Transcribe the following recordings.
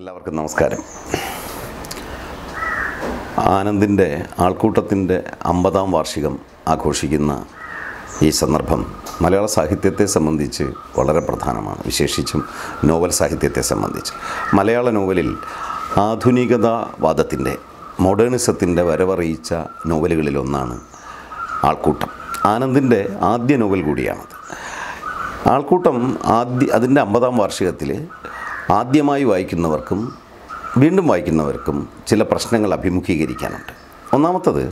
എല്ലാവർക്കും നമസ്കാരം ആനന്ദിൻ്റെ ആൾക്കൂട്ടത്തിൻ്റെ അമ്പതാം വാർഷികം ആഘോഷിക്കുന്ന ഈ സന്ദർഭം മലയാള സാഹിത്യത്തെ സംബന്ധിച്ച് വളരെ പ്രധാനമാണ് വിശേഷിച്ചും നോവൽ സാഹിത്യത്തെ സംബന്ധിച്ച് മലയാള നോവലിൽ ആധുനികതാവാദത്തിൻ്റെ മോഡേണിസത്തിൻ്റെ വരവറിയിച്ച നോവലുകളിലൊന്നാണ് ആൾക്കൂട്ടം ആനന്ദിൻ്റെ ആദ്യ നോവൽ കൂടിയാണത് ആൾക്കൂട്ടം ആദ്യ അതിൻ്റെ അമ്പതാം വാർഷികത്തിൽ ആദ്യമായി വായിക്കുന്നവർക്കും വീണ്ടും വായിക്കുന്നവർക്കും ചില പ്രശ്നങ്ങൾ അഭിമുഖീകരിക്കാനുണ്ട് ഒന്നാമത്തത്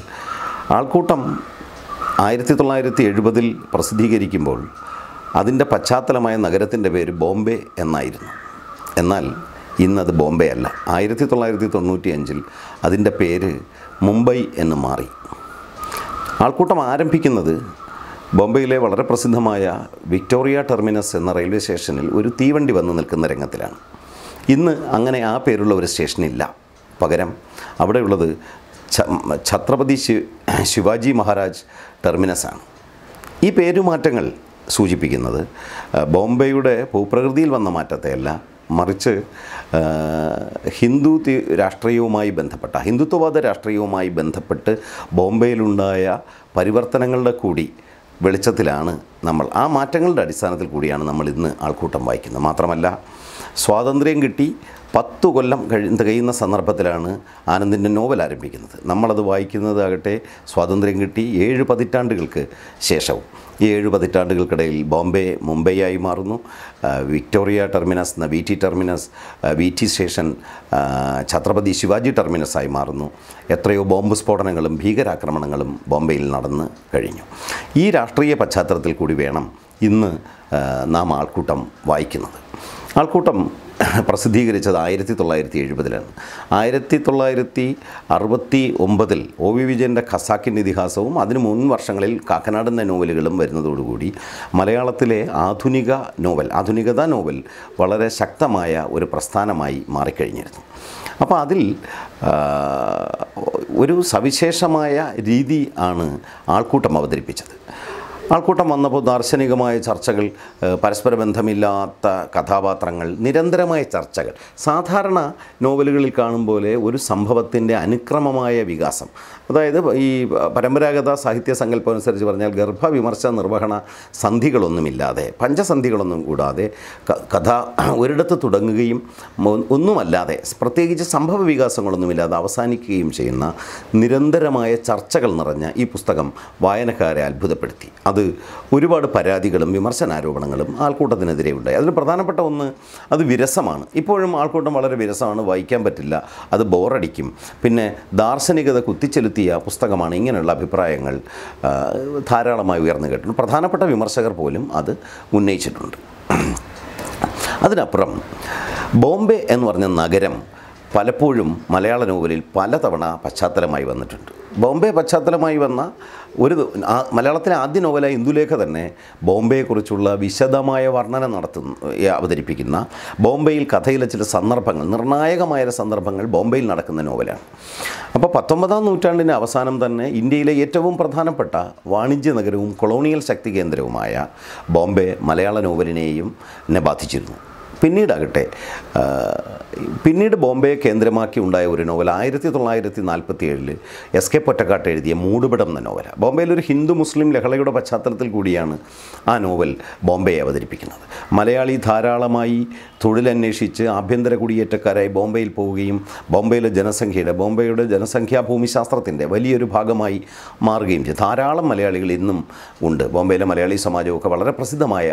ആൾക്കൂട്ടം ആയിരത്തി തൊള്ളായിരത്തി എഴുപതിൽ പ്രസിദ്ധീകരിക്കുമ്പോൾ അതിൻ്റെ പശ്ചാത്തലമായ നഗരത്തിൻ്റെ പേര് ബോംബെ എന്നായിരുന്നു എന്നാൽ ഇന്നത് ബോംബെ അല്ല ആയിരത്തി തൊള്ളായിരത്തി തൊണ്ണൂറ്റി അഞ്ചിൽ അതിൻ്റെ പേര് മുംബൈ എന്ന് മാറി ആൾക്കൂട്ടം ആരംഭിക്കുന്നത് ബോംബെയിലെ വളരെ പ്രസിദ്ധമായ വിക്ടോറിയ ടെർമിനസ് എന്ന റെയിൽവേ സ്റ്റേഷനിൽ ഒരു തീവണ്ടി വന്ന് നിൽക്കുന്ന രംഗത്തിലാണ് ഇന്ന് അങ്ങനെ ആ പേരുള്ള ഒരു സ്റ്റേഷനില്ല പകരം അവിടെയുള്ളത് ഛത്രപതി ശിവാജി മഹാരാജ് ടെർമിനസാണ് ഈ പേരുമാറ്റങ്ങൾ സൂചിപ്പിക്കുന്നത് ബോംബെയുടെ ഭൂപ്രകൃതിയിൽ വന്ന മാറ്റത്തെയല്ല മറിച്ച് ഹിന്ദു രാഷ്ട്രീയവുമായി ബന്ധപ്പെട്ട ഹിന്ദുത്വവാദ രാഷ്ട്രീയവുമായി ബന്ധപ്പെട്ട് ബോംബെയിലുണ്ടായ പരിവർത്തനങ്ങളുടെ കൂടി വെളിച്ചത്തിലാണ് നമ്മൾ ആ മാറ്റങ്ങളുടെ അടിസ്ഥാനത്തിൽ കൂടിയാണ് നമ്മൾ ഇന്ന് ആൾക്കൂട്ടം വായിക്കുന്നത് മാത്രമല്ല സ്വാതന്ത്ര്യം കിട്ടി പത്ത് കൊല്ലം കഴി തികയുന്ന സന്ദർഭത്തിലാണ് ആനന്ദിൻ്റെ നോവൽ ആരംഭിക്കുന്നത് നമ്മളത് വായിക്കുന്നതാകട്ടെ സ്വാതന്ത്ര്യം കിട്ടി ഏഴ് പതിറ്റാണ്ടുകൾക്ക് ശേഷവും ഈ ഏഴ് പതിറ്റാണ്ടുകൾക്കിടയിൽ ബോംബെ മുംബൈയായി മാറുന്നു വിക്ടോറിയ ടെർമിനസ് എന്ന V T terminus V T station Chhatrapati Shivaji ടെർമിനസായി മാറുന്നു എത്രയോ ബോംബ് സ്ഫോടനങ്ങളും ഭീകരാക്രമണങ്ങളും ബോംബെയിൽ നടന്ന് കഴിഞ്ഞു ഈ രാഷ്ട്രീയ പശ്ചാത്തലത്തിൽ കൂടി വേണം ഇന്ന് നാം ആൾക്കൂട്ടം വായിക്കുന്നത് ആൾക്കൂട്ടം പ്രസിദ്ധീകരിച്ചത് ആയിരത്തി തൊള്ളായിരത്തി എഴുപതിലാണ് ആയിരത്തി തൊള്ളായിരത്തി അറുപത്തി ഒമ്പതിൽ ഒ വി വിജയൻ്റെ ഖസാക്കിൻ്റെ ഇതിഹാസവും അതിന് മുൻ വർഷങ്ങളിൽ കാക്കനാടൻ നോവലുകളും വരുന്നതോടുകൂടി മലയാളത്തിലെ ആധുനിക നോവൽ ആധുനികത നോവൽ വളരെ ശക്തമായ ഒരു പ്രസ്ഥാനമായി മാറിക്കഴിഞ്ഞിരുന്നു അപ്പോൾ അതിൽ ഒരു സവിശേഷമായ രീതി ആണ് ആൾക്കൂട്ടം അവതരിപ്പിച്ചത് ആൾക്കൂട്ടം വന്നപ്പോൾ ദാർശനികമായ ചർച്ചകൾ പരസ്പര ബന്ധമില്ലാത്ത കഥാപാത്രങ്ങൾ നിരന്തരമായ ചർച്ചകൾ സാധാരണ നോവലുകളിൽ കാണും പോലെ ഒരു സംഭവത്തിൻ്റെ അനുക്രമമായ വികാസം അതായത് ഈ പരമ്പരാഗത സാഹിത്യ സങ്കല്പം അനുസരിച്ച് പറഞ്ഞാൽ ഗർഭവിമർശ നിർവഹണ സന്ധികളൊന്നുമില്ലാതെ പഞ്ചസന്ധികളൊന്നും കൂടാതെ കഥ ഒരിടത്ത് തുടങ്ങുകയും ഒന്നുമല്ലാതെ പ്രത്യേകിച്ച് സംഭവ വികാസങ്ങളൊന്നുമില്ലാതെ അവസാനിക്കുകയും ചെയ്യുന്ന നിരന്തരമായ ചർച്ചകൾ നിറഞ്ഞ ഈ പുസ്തകം വായനക്കാരെ അത്ഭുതപ്പെടുത്തി അത് അത് ഒരുപാട് പരാതികളും വിമർശനാരോപണങ്ങളും ആൾക്കൂട്ടത്തിനെതിരെ ഉണ്ടായി അതിൽ പ്രധാനപ്പെട്ട ഒന്ന് അത് വിരസമാണ് ഇപ്പോഴും ആൾക്കൂട്ടം വളരെ വിരസമാണ് വായിക്കാൻ പറ്റില്ല അത് ബോറടിക്കും പിന്നെ ദാർശനികത കുത്തിച്ചെലുത്തിയ പുസ്തകമാണ് ഇങ്ങനെയുള്ള അഭിപ്രായങ്ങൾ ധാരാളമായി ഉയർന്നു കേട്ടിട്ടുണ്ട് പ്രധാനപ്പെട്ട വിമർശകർ പോലും അത് ഉന്നയിച്ചിട്ടുണ്ട് അതിനപ്പുറം ബോംബെ എന്ന് പറഞ്ഞ നഗരം പലപ്പോഴും മലയാള നോവലിൽ പലതവണ പശ്ചാത്തലമായി വന്നിട്ടുണ്ട് ബോംബെ പശ്ചാത്തലമായി വന്ന ഒരു മലയാളത്തിലെ ആദ്യ നോവലായ ഇന്ദുലേഖ തന്നെ ബോംബെയെക്കുറിച്ചുള്ള വിശദമായ വർണ്ണന നടത്തുന്ന അവതരിപ്പിക്കുന്ന ബോംബെയിൽ കഥയിലെ ചില സന്ദർഭങ്ങൾ നിർണായകമായ സന്ദർഭങ്ങൾ ബോംബെയിൽ നടക്കുന്ന നോവലാണ് അപ്പോൾ പത്തൊമ്പതാം നൂറ്റാണ്ടിൻ്റെ അവസാനം തന്നെ ഇന്ത്യയിലെ ഏറ്റവും പ്രധാനപ്പെട്ട വാണിജ്യ നഗരവും കൊളോണിയൽ ശക്തി കേന്ദ്രവുമായ ബോംബെ മലയാള നോവലിനെയും എന്നെ ബാധിച്ചിരുന്നു പിന്നീടാകട്ടെ പിന്നീട് ബോംബെയെ കേന്ദ്രമാക്കി ഉണ്ടായ ഒരു നോവൽ ആയിരത്തി തൊള്ളായിരത്തി നാൽപ്പത്തി ഏഴിൽ എസ് കെ പൊറ്റക്കാട്ട് എഴുതിയ മൂടുപടം എന്ന നോവല ബോംബെയിൽ ഒരു ഹിന്ദു മുസ്ലിം ലഹളയുടെ പശ്ചാത്തലത്തിൽ കൂടിയാണ് ആ നോവൽ ബോംബെയെ അവതരിപ്പിക്കുന്നത് മലയാളി ധാരാളമായി തൊഴിലന്വേഷിച്ച് ആഭ്യന്തര കുടിയേറ്റക്കാരായി ബോംബെയിൽ പോവുകയും ബോംബെയിലെ ജനസംഖ്യയുടെ ബോംബെയുടെ ജനസംഖ്യാ ഭൂമിശാസ്ത്രത്തിൻ്റെ വലിയൊരു ഭാഗമായി മാറുകയും ചെയ്തു ധാരാളം മലയാളികൾ ഇന്നും ഉണ്ട് ബോംബെയിലെ മലയാളി സമാജമൊക്കെ വളരെ പ്രസിദ്ധമായ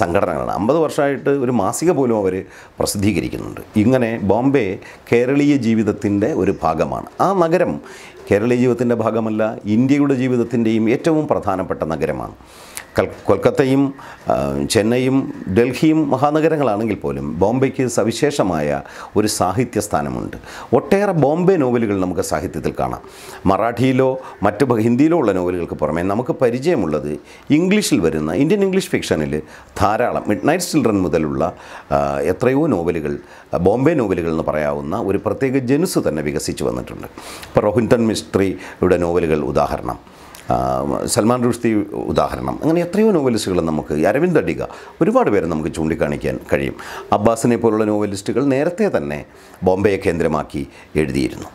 സംഘടനകളാണ് അമ്പത് വർഷമായിട്ട് ഒരു മാസിക പോലും അവർ പ്രസിദ്ധീകരിക്കുന്നുണ്ട് ഇങ്ങനെ തന്നെ ബോംബെ കേരളീയ ജീവിതത്തിൻ്റെ ഒരു ഭാഗമാണ് ആ നഗരം കേരളീയ ജീവിതത്തിൻ്റെ ഭാഗമല്ല ഇന്ത്യയുടെ ജീവിതത്തിൻ്റെയും ഏറ്റവും പ്രധാനപ്പെട്ട നഗരമാണ് കൊൽക്കത്തയും ചെന്നൈയും ഡൽഹിയും മഹാനഗരങ്ങളാണെങ്കിൽ പോലും ബോംബെക്ക് സവിശേഷമായ ഒരു സാഹിത്യ സ്ഥാനമുണ്ട് ഒട്ടേറെ ബോംബെ നോവലുകൾ നമുക്ക് സാഹിത്യത്തിൽ കാണാം മറാഠിയിലോ മറ്റു ഹിന്ദിയിലോ ഉള്ള നോവലുകൾക്ക് പുറമെ നമുക്ക് പരിചയമുള്ളത് ഇംഗ്ലീഷിൽ വരുന്ന ഇന്ത്യൻ ഇംഗ്ലീഷ് ഫിക്ഷനിൽ ധാരാളം മിഡ് നൈറ്റ് ചിൽഡ്രൻ മുതലുള്ള എത്രയോ നോവലുകൾ ബോംബെ നോവലുകൾ എന്ന് പറയാവുന്ന ഒരു പ്രത്യേക ജനുസ് തന്നെ വികസിച്ചു വന്നിട്ടുണ്ട് ഇപ്പോൾ റോഹിൻടൺ മിസ്ട്രിയുടെ നോവലുകൾ ഉദാഹരണം സൽമാൻ റുഷ്തി ഉദാഹരണം അങ്ങനെ എത്രയോ നോവലിസ്റ്റുകൾ നമുക്ക് അരവിന്ദ് അടിക ഒരുപാട് പേരെ നമുക്ക് ചൂണ്ടിക്കാണിക്കാൻ കഴിയും അബ്ബാസിനെ പോലുള്ള നോവലിസ്റ്റുകൾ നേരത്തെ തന്നെ ബോംബെയെ കേന്ദ്രമാക്കി എഴുതിയിരുന്നു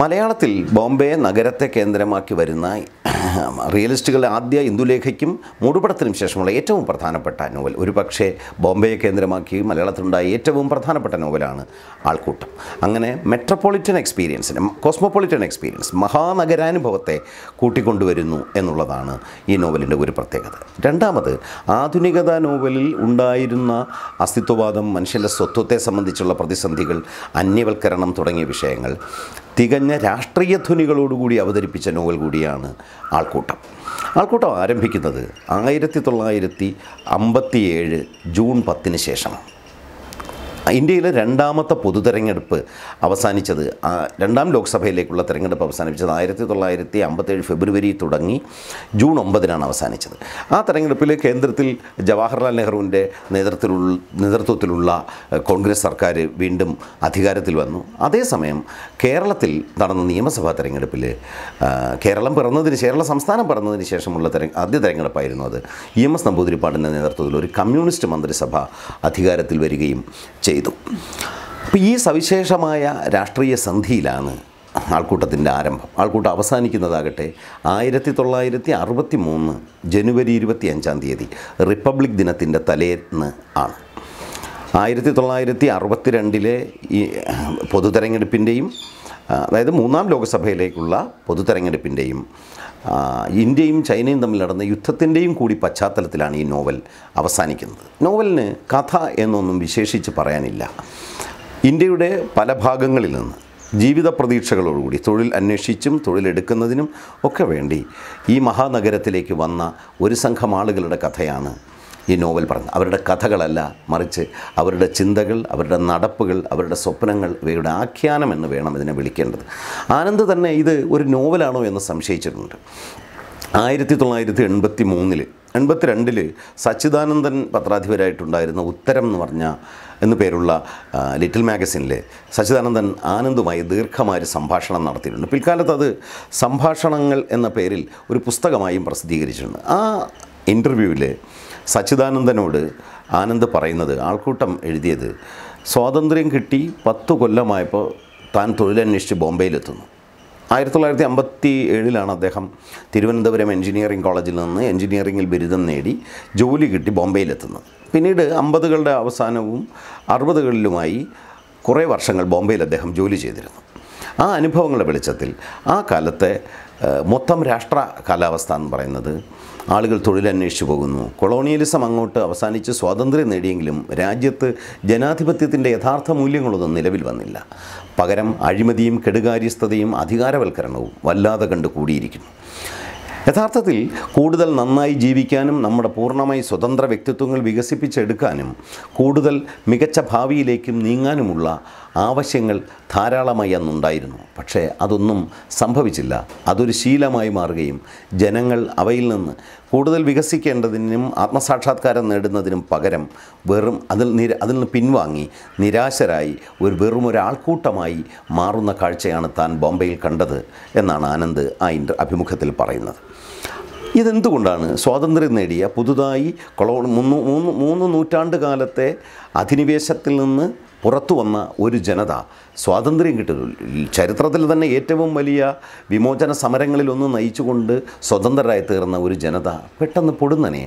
മലയാളത്തിൽ ബോംബെ നഗരത്തെ കേന്ദ്രമാക്കി വരുന്ന റിയലിസ്റ്റുകളുടെ ആദ്യ ഇന്ദുലേഖയ്ക്കും മൂടുപടത്തിനും ശേഷമുള്ള ഏറ്റവും പ്രധാനപ്പെട്ട നോവൽ ഒരു പക്ഷേ ബോംബെയെ കേന്ദ്രമാക്കി മലയാളത്തിലുണ്ടായ ഏറ്റവും പ്രധാനപ്പെട്ട നോവലാണ് ആൾക്കൂട്ടം അങ്ങനെ മെട്രോപൊളിറ്റൻ എക്സ്പീരിയൻസിനെ കോസ്മോപൊളിറ്റൻ എക്സ്പീരിയൻസ് മഹാനഗരാനുഭവത്തെ കൂട്ടിക്കൊണ്ടുവരുന്നു എന്നുള്ളതാണ് ഈ നോവലിൻ്റെ ഒരു പ്രത്യേകത രണ്ടാമത് ആധുനികത നോവലിൽ ഉണ്ടായിരുന്ന അസ്തിത്വവാദം മനുഷ്യൻ്റെ സ്വത്വത്തെ സംബന്ധിച്ചുള്ള പ്രതിസന്ധികൾ അന്യവൽക്കരണം തുടങ്ങിയ വിഷയങ്ങൾ തികഞ്ഞ നിറഞ്ഞ രാഷ്ട്രീയ ധ്വനികളോടുകൂടി അവതരിപ്പിച്ച നോവൽ കൂടിയാണ് ആൾക്കൂട്ടം ആൾക്കൂട്ടം ആരംഭിക്കുന്നത് ആയിരത്തി തൊള്ളായിരത്തി അമ്പത്തിയേഴ് ജൂൺ പത്തിന് ശേഷമാണ് ഇന്ത്യയിലെ രണ്ടാമത്തെ പൊതുതെരഞ്ഞെടുപ്പ് അവസാനിച്ചത് രണ്ടാം ലോക്സഭയിലേക്കുള്ള തെരഞ്ഞെടുപ്പ് അവസാനിപ്പിച്ചത് ആയിരത്തി തൊള്ളായിരത്തി അമ്പത്തേഴ് ഫെബ്രുവരി തുടങ്ങി ജൂൺ ഒമ്പതിനാണ് അവസാനിച്ചത് ആ തെരഞ്ഞെടുപ്പിൽ കേന്ദ്രത്തിൽ ജവഹർലാൽ നെഹ്റുവിൻ്റെ നേതൃത്വത്തിലുള്ള നേതൃത്വത്തിലുള്ള കോൺഗ്രസ് സർക്കാർ വീണ്ടും അധികാരത്തിൽ വന്നു അതേസമയം കേരളത്തിൽ നടന്ന നിയമസഭാ തെരഞ്ഞെടുപ്പിൽ കേരളം പിറന്നതിന് കേരള സംസ്ഥാനം പിറന്നതിന് ശേഷമുള്ള തെര ആദ്യ തെരഞ്ഞെടുപ്പായിരുന്നു അത് ഇ എം എസ് നമ്പൂതിരിപ്പാടിൻ്റെ നേതൃത്വത്തിൽ ഒരു കമ്മ്യൂണിസ്റ്റ് മന്ത്രിസഭ അധികാരത്തിൽ വരികയും ചെയ്തു ചെയ്തു അപ്പോൾ ഈ സവിശേഷമായ രാഷ്ട്രീയ സന്ധിയിലാണ് ആൾക്കൂട്ടത്തിൻ്റെ ആരംഭം ആൾക്കൂട്ടം അവസാനിക്കുന്നതാകട്ടെ ആയിരത്തി തൊള്ളായിരത്തി അറുപത്തി മൂന്ന് ജനുവരി ഇരുപത്തി അഞ്ചാം തീയതി റിപ്പബ്ലിക് ദിനത്തിൻ്റെ തലേന്ന് ആണ് ആയിരത്തി തൊള്ളായിരത്തി അറുപത്തി രണ്ടിലെ ഈ പൊതുതെരഞ്ഞെടുപ്പിൻ്റെയും അതായത് മൂന്നാം ലോകസഭയിലേക്കുള്ള പൊതു തെരഞ്ഞെടുപ്പിൻ്റെയും ഇന്ത്യയും ചൈനയും തമ്മിൽ നടന്ന യുദ്ധത്തിൻ്റെയും കൂടി പശ്ചാത്തലത്തിലാണ് ഈ നോവൽ അവസാനിക്കുന്നത് നോവലിന് കഥ എന്നൊന്നും വിശേഷിച്ച് പറയാനില്ല ഇന്ത്യയുടെ പല ഭാഗങ്ങളിൽ നിന്ന് ജീവിത പ്രതീക്ഷകളോടുകൂടി തൊഴിൽ അന്വേഷിച്ചും തൊഴിലെടുക്കുന്നതിനും ഒക്കെ വേണ്ടി ഈ മഹാനഗരത്തിലേക്ക് വന്ന ഒരു സംഘം ആളുകളുടെ കഥയാണ് ഈ നോവൽ പറഞ്ഞു അവരുടെ കഥകളല്ല മറിച്ച് അവരുടെ ചിന്തകൾ അവരുടെ നടപ്പുകൾ അവരുടെ സ്വപ്നങ്ങൾ ഇവയുടെ ആഖ്യാനം എന്ന് വേണം ഇതിനെ വിളിക്കേണ്ടത് ആനന്ദ് തന്നെ ഇത് ഒരു നോവലാണോ എന്ന് സംശയിച്ചിട്ടുണ്ട് ആയിരത്തി തൊള്ളായിരത്തി എൺപത്തി മൂന്നിൽ എൺപത്തിരണ്ടിൽ സച്ചിദാനന്ദൻ പത്രാധിപരായിട്ടുണ്ടായിരുന്ന ഉത്തരം എന്ന് പറഞ്ഞ എന്നു പേരുള്ള ലിറ്റിൽ മാഗസിനിൽ സച്ചിദാനന്ദൻ ആനന്ദുമായി ദീർഘമായ സംഭാഷണം നടത്തിയിട്ടുണ്ട് പിൽക്കാലത്ത് അത് സംഭാഷണങ്ങൾ എന്ന പേരിൽ ഒരു പുസ്തകമായും പ്രസിദ്ധീകരിച്ചിട്ടുണ്ട് ആ ഇൻ്റർവ്യൂവിൽ സച്ചിദാനന്ദനോട് ആനന്ദ് പറയുന്നത് ആൾക്കൂട്ടം എഴുതിയത് സ്വാതന്ത്ര്യം കിട്ടി പത്തു കൊല്ലമായപ്പോൾ താൻ തൊഴിലന്വേഷിച്ച് ബോംബെയിലെത്തുന്നു ആയിരത്തി തൊള്ളായിരത്തി അമ്പത്തി ഏഴിലാണ് അദ്ദേഹം തിരുവനന്തപുരം എഞ്ചിനീയറിംഗ് കോളേജിൽ നിന്ന് എഞ്ചിനീയറിംഗിൽ ബിരുദം നേടി ജോലി കിട്ടി ബോംബെയിലെത്തുന്നത് പിന്നീട് അമ്പതുകളുടെ അവസാനവും അറുപതുകളിലുമായി കുറേ വർഷങ്ങൾ ബോംബെയിൽ അദ്ദേഹം ജോലി ചെയ്തിരുന്നു ആ അനുഭവങ്ങളുടെ വെളിച്ചത്തിൽ ആ കാലത്തെ മൊത്തം രാഷ്ട്ര കാലാവസ്ഥ എന്ന് പറയുന്നത് ആളുകൾ തൊഴിലന്വേഷിച്ചു പോകുന്നു കൊളോണിയലിസം അങ്ങോട്ട് അവസാനിച്ച് സ്വാതന്ത്ര്യം നേടിയെങ്കിലും രാജ്യത്ത് ജനാധിപത്യത്തിൻ്റെ യഥാർത്ഥ മൂല്യങ്ങളൊന്നും നിലവിൽ വന്നില്ല പകരം അഴിമതിയും കെടുകാര്യസ്ഥതയും അധികാരവൽക്കരണവും വല്ലാതെ കണ്ടു കൂടിയിരിക്കുന്നു യഥാർത്ഥത്തിൽ കൂടുതൽ നന്നായി ജീവിക്കാനും നമ്മുടെ പൂർണ്ണമായി സ്വതന്ത്ര വ്യക്തിത്വങ്ങൾ വികസിപ്പിച്ചെടുക്കാനും കൂടുതൽ മികച്ച ഭാവിയിലേക്കും നീങ്ങാനുമുള്ള ആവശ്യങ്ങൾ ധാരാളമായി അന്നുണ്ടായിരുന്നു പക്ഷേ അതൊന്നും സംഭവിച്ചില്ല അതൊരു ശീലമായി മാറുകയും ജനങ്ങൾ അവയിൽ നിന്ന് കൂടുതൽ വികസിക്കേണ്ടതിനും ആത്മസാക്ഷാത്കാരം നേടുന്നതിനും പകരം വെറും അതിൽ നിര അതിൽ നിന്ന് പിൻവാങ്ങി നിരാശരായി ഒരു വെറും ഒരാൾക്കൂട്ടമായി മാറുന്ന കാഴ്ചയാണ് താൻ ബോംബെയിൽ കണ്ടത് എന്നാണ് ആനന്ദ് ആ ഇൻ്റർ അഭിമുഖത്തിൽ പറയുന്നത് ഇതെന്തുകൊണ്ടാണ് സ്വാതന്ത്ര്യം നേടിയ പുതുതായി കൊളോ മൂന്ന് മൂന്ന് മൂന്ന് നൂറ്റാണ്ട് കാലത്തെ അധിനിവേശത്തിൽ നിന്ന് പുറത്തു വന്ന ഒരു ജനത സ്വാതന്ത്ര്യം കിട്ടുന്നു ചരിത്രത്തിൽ തന്നെ ഏറ്റവും വലിയ വിമോചന സമരങ്ങളിലൊന്ന് നയിച്ചുകൊണ്ട് സ്വതന്ത്രരായി തീർന്ന ഒരു ജനത പെട്ടെന്ന് പൊടുന്നനെ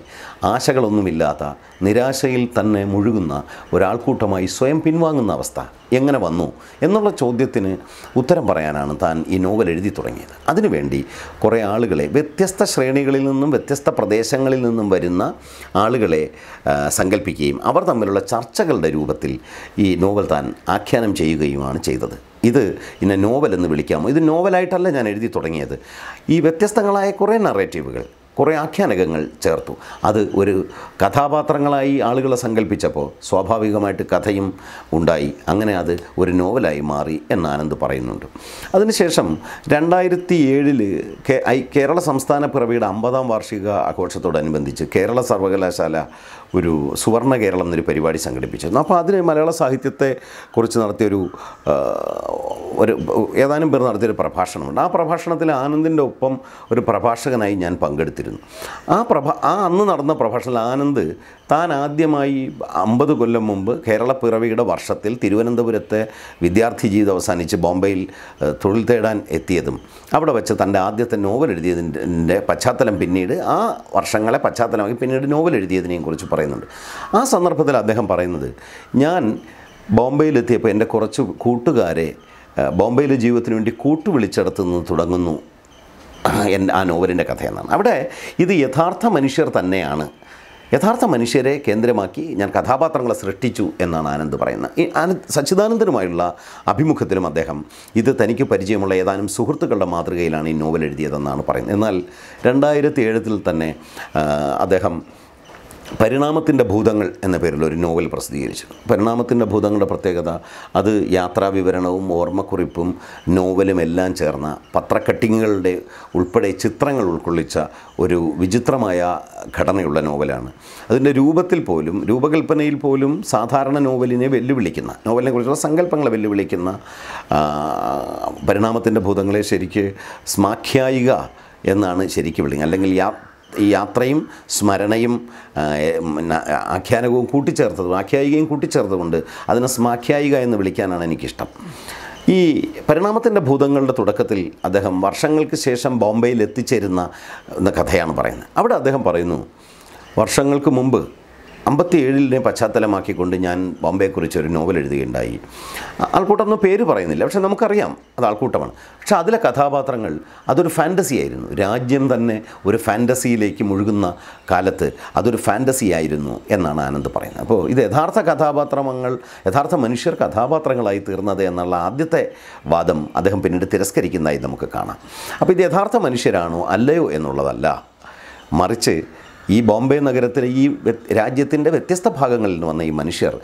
ആശകളൊന്നുമില്ലാത്ത നിരാശയിൽ തന്നെ മുഴുകുന്ന ഒരാൾക്കൂട്ടമായി സ്വയം പിൻവാങ്ങുന്ന അവസ്ഥ എങ്ങനെ വന്നു എന്നുള്ള ചോദ്യത്തിന് ഉത്തരം പറയാനാണ് താൻ ഈ നോവൽ എഴുതി തുടങ്ങിയത് അതിനുവേണ്ടി കുറേ ആളുകളെ വ്യത്യസ്ത ശ്രേണികളിൽ നിന്നും വ്യത്യസ്ത പ്രദേശങ്ങളിൽ നിന്നും വരുന്ന ആളുകളെ സങ്കല്പിക്കുകയും അവർ തമ്മിലുള്ള ചർച്ചകളുടെ രൂപത്തിൽ ഈ നോവൽ താൻ ആഖ്യാനം ചെയ്യുകയുമാണ് ചെയ്തത് ഇത് ഇന്നെ നോവൽ എന്ന് വിളിക്കാമോ ഇത് നോവലായിട്ടല്ല ഞാൻ എഴുതി തുടങ്ങിയത് ഈ വ്യത്യസ്തങ്ങളായ കുറേ നറേറ്റീവുകൾ കുറേ ആഖ്യാനകങ്ങൾ ചേർത്തു അത് ഒരു കഥാപാത്രങ്ങളായി ആളുകളെ സങ്കല്പിച്ചപ്പോൾ സ്വാഭാവികമായിട്ട് കഥയും ഉണ്ടായി അങ്ങനെ അത് ഒരു നോവലായി മാറി എന്ന് ആനന്ദ് പറയുന്നുണ്ട് അതിനുശേഷം രണ്ടായിരത്തി ഏഴിൽ കേരള സംസ്ഥാന പിറവിയുടെ അമ്പതാം വാർഷിക ആഘോഷത്തോടനുബന്ധിച്ച് കേരള സർവകലാശാല ഒരു സുവർണ കേരളം എന്നൊരു പരിപാടി സംഘടിപ്പിച്ചിരുന്നു അപ്പോൾ അതിന് മലയാള സാഹിത്യത്തെ കുറിച്ച് നടത്തിയൊരു ഒരു ഏതാനും പേർ നടത്തിയൊരു പ്രഭാഷണമുണ്ട് ആ പ്രഭാഷണത്തിൽ ആനന്ദിൻ്റെ ഒപ്പം ഒരു പ്രഭാഷകനായി ഞാൻ പങ്കെടുത്തിരുന്നു ആ പ്രഭാ ആ അന്ന് നടന്ന പ്രഭാഷണത്തിൽ ആനന്ദ് താൻ ആദ്യമായി അമ്പത് കൊല്ലം മുമ്പ് കേരളപ്പിറവിയുടെ വർഷത്തിൽ തിരുവനന്തപുരത്തെ വിദ്യാർത്ഥി ജീവിതം അവസാനിച്ച് ബോംബെയിൽ തൊഴിൽ തേടാൻ എത്തിയതും അവിടെ വെച്ച് തൻ്റെ ആദ്യത്തെ നോവൽ എഴുതിയതിൻ്റെ പശ്ചാത്തലം പിന്നീട് ആ വർഷങ്ങളെ പശ്ചാത്തലമാക്കി പിന്നീട് നോവൽ എഴുതിയതിനെയും കുറിച്ച് പറയും പറയുന്നുണ്ട് ആ സന്ദർഭത്തിൽ അദ്ദേഹം പറയുന്നത് ഞാൻ ബോംബെയിലെത്തിയപ്പോൾ എൻ്റെ കുറച്ച് കൂട്ടുകാരെ ബോംബെയിലെ ജീവിതത്തിന് വേണ്ടി നിന്ന് തുടങ്ങുന്നു ആ നോവലിൻ്റെ കഥയെന്നാണ് അവിടെ ഇത് യഥാർത്ഥ മനുഷ്യർ തന്നെയാണ് യഥാർത്ഥ മനുഷ്യരെ കേന്ദ്രമാക്കി ഞാൻ കഥാപാത്രങ്ങളെ സൃഷ്ടിച്ചു എന്നാണ് ആനന്ദ് പറയുന്നത് ഈ ആനന്ദ് സച്ചിദാനന്ദനുമായുള്ള അഭിമുഖത്തിലും അദ്ദേഹം ഇത് തനിക്ക് പരിചയമുള്ള ഏതാനും സുഹൃത്തുക്കളുടെ മാതൃകയിലാണ് ഈ നോവൽ എഴുതിയതെന്നാണ് പറയുന്നത് എന്നാൽ രണ്ടായിരത്തി ഏഴത്തിൽ തന്നെ അദ്ദേഹം പരിണാമത്തിൻ്റെ ഭൂതങ്ങൾ എന്ന പേരിൽ ഒരു നോവൽ പ്രസിദ്ധീകരിച്ചു പരിണാമത്തിൻ്റെ ഭൂതങ്ങളുടെ പ്രത്യേകത അത് യാത്രാവിവരണവും ഓർമ്മക്കുറിപ്പും നോവലും എല്ലാം ചേർന്ന പത്രക്കട്ടിങ്ങുകളുടെ ഉൾപ്പെടെ ചിത്രങ്ങൾ ഉൾക്കൊള്ളിച്ച ഒരു വിചിത്രമായ ഘടനയുള്ള നോവലാണ് അതിൻ്റെ രൂപത്തിൽ പോലും രൂപകൽപ്പനയിൽ പോലും സാധാരണ നോവലിനെ വെല്ലുവിളിക്കുന്ന നോവലിനെ കുറിച്ചുള്ള സങ്കല്പങ്ങളെ വെല്ലുവിളിക്കുന്ന പരിണാമത്തിൻ്റെ ഭൂതങ്ങളെ ശരിക്ക് സ്മാഖ്യായിക എന്നാണ് ശരിക്കും വിളിക്കുന്നത് അല്ലെങ്കിൽ യാ ഈ യാത്രയും സ്മരണയും ആഖ്യാനകവും കൂട്ടിച്ചേർത്തതും ആഖ്യായികയും കൂട്ടിച്ചേർത്തുകൊണ്ട് അതിനെ സ്മാഖ്യായിക എന്ന് വിളിക്കാനാണ് എനിക്കിഷ്ടം ഈ പരിണാമത്തിൻ്റെ ഭൂതങ്ങളുടെ തുടക്കത്തിൽ അദ്ദേഹം വർഷങ്ങൾക്ക് ശേഷം ബോംബെയിൽ എത്തിച്ചേരുന്ന കഥയാണ് പറയുന്നത് അവിടെ അദ്ദേഹം പറയുന്നു വർഷങ്ങൾക്ക് മുമ്പ് അമ്പത്തി ഏഴിനെ പശ്ചാത്തലമാക്കിക്കൊണ്ട് ഞാൻ ബോംബെക്കുറിച്ച് ഒരു നോവൽ എഴുതുകയുണ്ടായി ആൾക്കൂട്ടം പേര് പറയുന്നില്ല പക്ഷെ നമുക്കറിയാം അത് ആൾക്കൂട്ടമാണ് പക്ഷെ അതിലെ കഥാപാത്രങ്ങൾ അതൊരു ഫാൻറ്റസി ആയിരുന്നു രാജ്യം തന്നെ ഒരു ഫാൻറ്റസിയിലേക്ക് മുഴുകുന്ന കാലത്ത് അതൊരു ഫാൻറ്റസി ആയിരുന്നു എന്നാണ് ആനന്ദ് പറയുന്നത് അപ്പോൾ ഇത് യഥാർത്ഥ കഥാപാത്രങ്ങൾ യഥാർത്ഥ മനുഷ്യർ കഥാപാത്രങ്ങളായി തീർന്നത് എന്നുള്ള ആദ്യത്തെ വാദം അദ്ദേഹം പിന്നീട് തിരസ്കരിക്കുന്നതായി നമുക്ക് കാണാം അപ്പോൾ ഇത് യഥാർത്ഥ മനുഷ്യരാണോ അല്ലയോ എന്നുള്ളതല്ല മറിച്ച് ഈ ബോംബെ നഗരത്തിലെ ഈ രാജ്യത്തിൻ്റെ വ്യത്യസ്ത ഭാഗങ്ങളിൽ നിന്ന് വന്ന ഈ മനുഷ്യർ